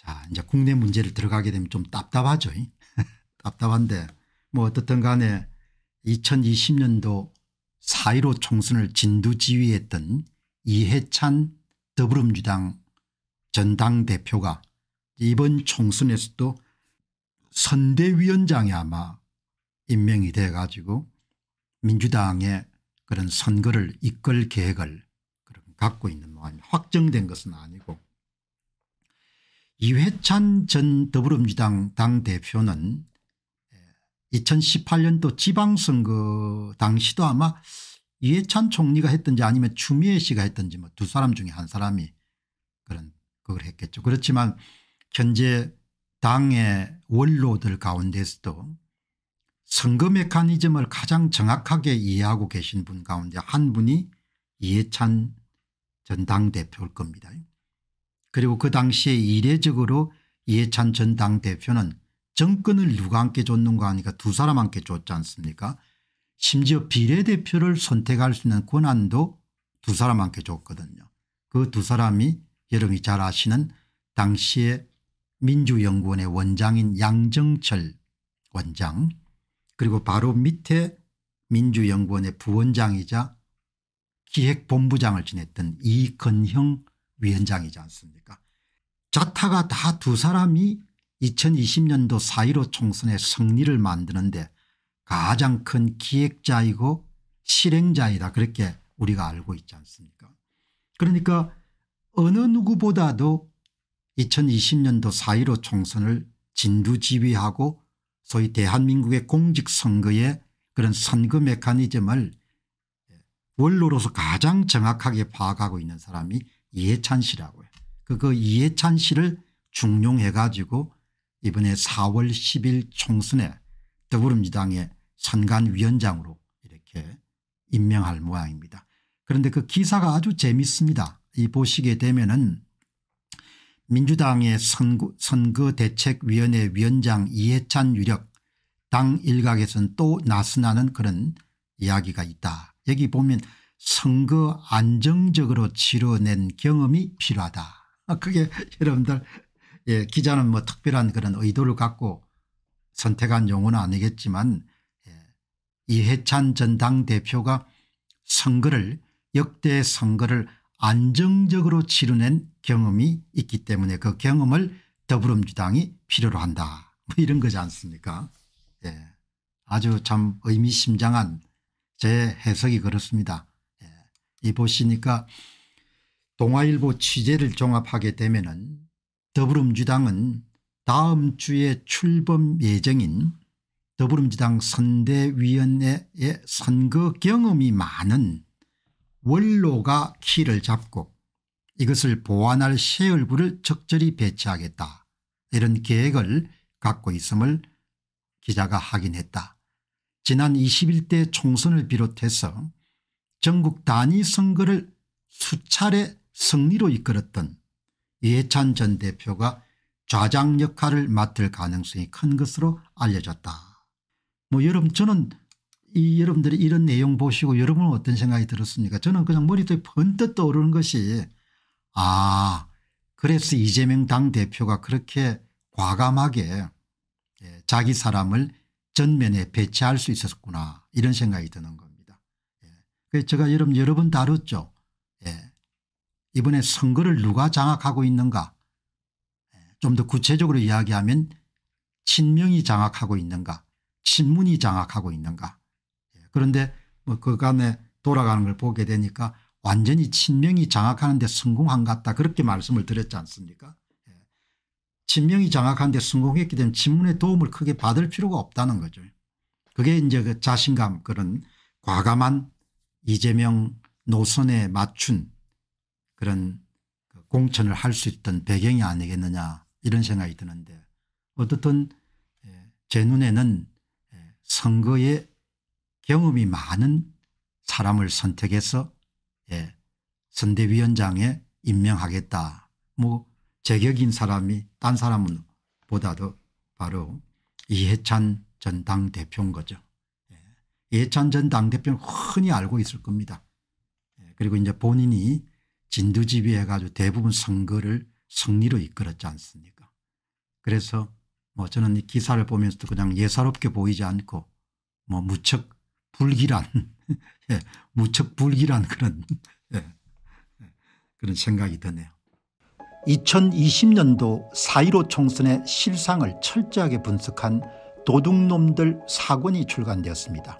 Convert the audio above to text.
자 이제 국내 문제를 들어가게 되면 좀 답답하죠. 답답한데 뭐 어떻든 간에 2020년도 4.15 총선을 진두지휘했던 이해찬 더불어민주당 전당대표가 이번 총선에서도 선대위원장이 아마 임명이 돼 가지고 민주당의 그런 선거를 이끌 계획을 갖고 있는 모양입니다. 확정된 것은 아니고 이회찬 전 더불어민주당 당대표는 2018년도 예, 지방선거 당시도 아마 이회찬 총리가 했든지 아니면 추미애 씨가 했든지 뭐 두 사람 중에 한 사람이 그런 그걸 했겠죠. 그렇지만 현재 당의 원로들 가운데서도 선거 메커니즘을 가장 정확하게 이해하고 계신 분 가운데 한 분이 이해찬 전 당대표일 겁니다. 그리고 그 당시에 이례적으로 이해찬 전 당대표는 정권을 누가 함께 줬는가 하니까 두 사람 함께 줬지 않습니까 심지어 비례대표를 선택할 수 있는 권한도 두 사람 함께 줬거든요. 그 두 사람이 여러분이 잘 아시는 당시에 민주연구원의 원장인 양정철 원장 그리고 바로 밑에 민주연구원의 부원장이자 기획본부장을 지냈던 이건형 위원장이지 않습니까 자타가 다 두 사람이 2020년도 4.15 총선의 승리를 만드는데 가장 큰 기획자이고 실행자이다 그렇게 우리가 알고 있지 않습니까 그러니까 어느 누구보다도 2020년도 4.15 총선을 진두지휘하고 소위 대한민국의 공직선거의 그런 선거 메커니즘을 원로로서 가장 정확하게 파악하고 있는 사람이 이해찬 씨라고요. 그, 그 이해찬 씨를 중용해 가지고 이번에 4월 10일 총선에 더불어민주당의 선관위원장으로 이렇게 임명할 모양입니다. 그런데 그 기사가 아주 재밌습니다. 이 보시게 되면은 민주당의 선거대책위원회 위원장 이해찬 유력 당 일각에서는 또 나스나는 그런 이야기가 있다. 여기 보면 선거 안정적으로 치러낸 경험이 필요하다. 아, 그게 여러분들 예, 기자는 뭐 특별한 그런 의도를 갖고 선택한 용어는 아니겠지만 예, 이해찬 전당대표가 선거를 역대 선거를 안정적으로 치러낸 경험이 있기 때문에 그 경험을 더불어민주당이 필요로 한다 뭐 이런 거지 않습니까 예, 아주 참 의미심장한 제 해석이 그렇습니다. 이 보시니까 동아일보 취재를 종합하게 되면 은 더불어민주당은 다음 주에 출범 예정인 더불어민주당 선대위원회의 선거 경험이 많은 원로가 키를 잡고 이것을 보완할 새 얼굴을 적절히 배치하겠다 이런 계획을 갖고 있음을 기자가 확인했다. 지난 21대 총선을 비롯해서 전국 단위 선거를 수차례 승리로 이끌었던 예찬전 대표가 좌장 역할을 맡을 가능성이 큰 것으로 알려졌다. 뭐 여러분 저는 이 여러분들이 이런 내용 보시고 여러분은 어떤 생각이 들었습니까 저는 그냥 머리도 번뜩 떠오르는 것이 아 그래서 이재명 당대표가 그렇게 과감하게 예, 자기 사람을 전면에 배치할 수 있었구나 이런 생각이 드는 겁니다. 그 제가 여러분 여러 번 다뤘죠. 예. 이번에 선거를 누가 장악하고 있는가 예. 좀더 구체적으로 이야기하면 친명이 장악하고 있는가 친문이 장악하고 있는가 예. 그런데 뭐 그간에 돌아가는 걸 보게 되니까 완전히 친명이 장악하는 데 성공한 것 같다 그렇게 말씀을 드렸지 않습니까 예. 친명이 장악하는 데 성공했기 때문에 친문의 도움을 크게 받을 필요가 없다는 거죠. 그게 이제 그 자신감 그런 과감한 이재명 노선에 맞춘 그런 공천을 할 수 있던 배경이 아니겠느냐 이런 생각이 드는데 어떻든 예, 제 눈에는 예, 선거에 경험이 많은 사람을 선택해서 예, 선대위원장에 임명하겠다. 뭐 제격인 사람이 딴 사람보다도 바로 이해찬 전 당대표인 거죠. 예찬 전 당대표는 흔히 알고 있을 겁니다. 예, 그리고 이제 본인이 진두지휘해 가지고 대부분 선거를 승리로 이끌었지 않습니까 그래서 뭐 저는 이 기사를 보면서도 그냥 예사롭게 보이지 않고 뭐 무척 불길한 예, 무척 불길한 그런 예, 예 그런 생각이 드네요. 2020년도 4.15 총선의 실상을 철저하게 분석한 도둑놈들 사건이 출간되었습니다.